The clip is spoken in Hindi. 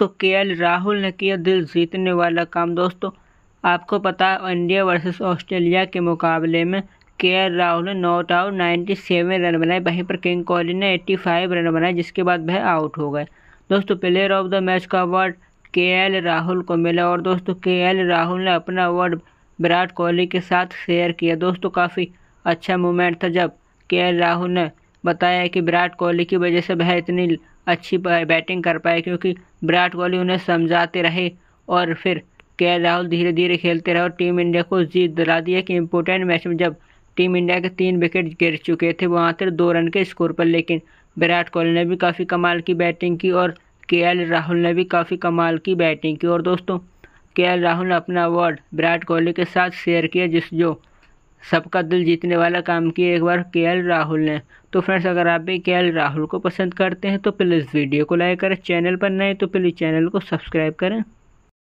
दोस्तों के राहुल ने किया दिल जीतने वाला काम दोस्तों आपको पता है इंडिया वर्सेस ऑस्ट्रेलिया के मुकाबले में के एल राहुल ने not out ninety seven run बनाए वहीं पर किंग कोहली ने एट्टी फाइव रन बनाए जिसके बाद वह आउट हो गए दोस्तों प्लेयर ऑफ द मैच का अवार्ड के एल राहुल को मिला और दोस्तों के एल राहुल ने अपना अवार्ड विराट कोहली के साथ शेयर किया दोस्तों काफ़ी अच्छा मोमेंट था जब के एल राहुल ने बताया कि विराट कोहली की वजह से वह इतनी अच्छी बैटिंग कर पाए क्योंकि विराट कोहली उन्हें समझाते रहे और फिर के राहुल धीरे धीरे खेलते रहे और टीम इंडिया को जीत दिला दी एक इम्पोर्टेंट मैच में जब टीम इंडिया के तीन विकेट गिर चुके थे वहाँ थे दो रन के स्कोर पर लेकिन विराट कोहली ने भी काफ़ी कमाल की बैटिंग की और के राहुल ने भी काफ़ी कमाल की बैटिंग की और दोस्तों के राहुल ने अपना अवार्ड विराट कोहली के साथ शेयर किया जिस जो सबका दिल जीतने वाला काम किया एक बार के राहुल ने तो फ्रेंड्स अगर आप भी के राहुल को पसंद करते हैं तो प्लीज़ वीडियो को लाइक करें चैनल पर नए तो प्लीज़ चैनल को सब्सक्राइब करें